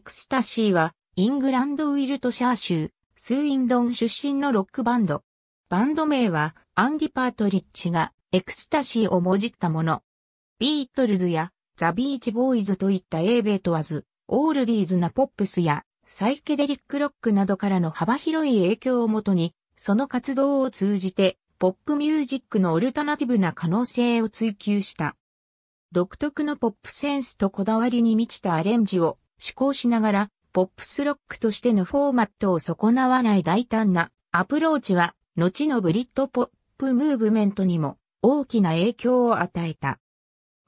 エクスタシーは、イングランドウィルトシャー州、スーインドン出身のロックバンド。バンド名は、アンディ・パートリッジが、エクスタシーをもじったもの。ビートルズや、ザ・ビーチ・ボーイズといった英米問わず、オールディーズなポップスや、サイケデリックロックなどからの幅広い影響をもとに、その活動を通じて、ポップミュージックのオルタナティブな可能性を追求した。独特のポップセンスとこだわりに満ちたアレンジを思考しながら、ポップスロックとしてのフォーマットを損なわない大胆なアプローチは、後のブリッドポップムーブメントにも大きな影響を与えた。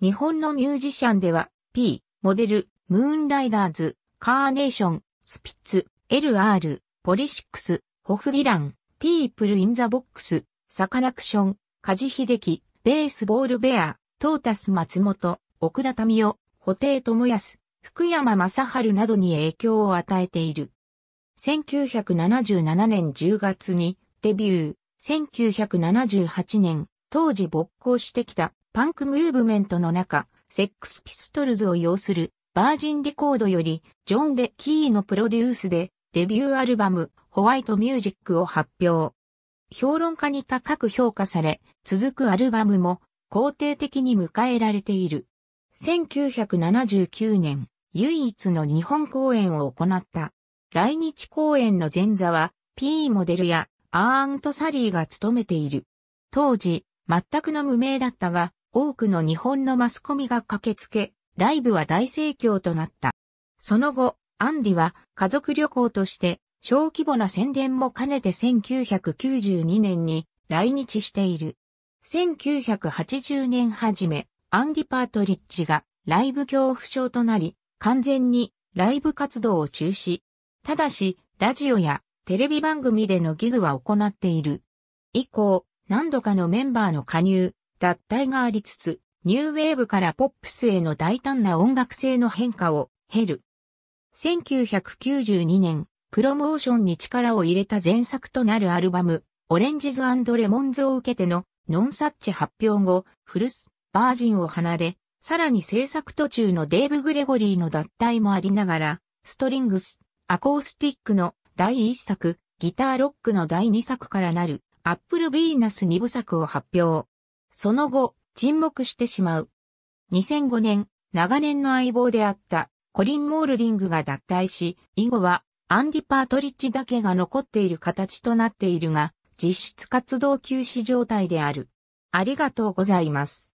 日本のミュージシャンでは、P、モデル、ムーンライダーズ、カーネーション、スピッツ、LR、ポリシックス、ホフディラン、ピープルインザボックス、サカナクション、カジヒデキ、ベースボールベア、トータス松本、奥田民夫、トモヤス、福山雅治などに影響を与えている。1977年10月にデビュー、1978年、当時勃興してきたパンクムーブメントの中、セックスピストルズを要するバージンレコードよりジョン・レッキーのプロデュースでデビューアルバムホワイトミュージックを発表。評論家に高く評価され、続くアルバムも肯定的に迎えられている。1979年、唯一の日本公演を行った。来日公演の前座は P モデルやアーント・サリーが務めている。当時、全くの無名だったが、多くの日本のマスコミが駆けつけ、ライブは大盛況となった。その後、アンディは家族旅行として小規模な宣伝も兼ねて1992年に来日している。1980年初め、アンディ・パートリッジがライブ恐怖症となり、完全にライブ活動を中止。ただし、ラジオやテレビ番組でのギグは行っている。以降、何度かのメンバーの加入、脱退がありつつ、ニューウェーブからポップスへの大胆な音楽性の変化を経る。1992年、プロモーションに力を入れた前作となるアルバム、オレンジズレモンズを受けてのノンサッチ発表後、フルス、バージンを離れ、さらに制作途中のデーブ・グレゴリーの脱退もありながら、ストリングス、アコースティックの第1作、ギターロックの第2作からなる、アップル・ヴィーナス2部作を発表。その後、沈黙してしまう。2005年、長年の相棒であった、コリン・モールディングが脱退し、以後は、アンディ・パートリッジだけが残っている形となっているが、実質活動休止状態である。ありがとうございます。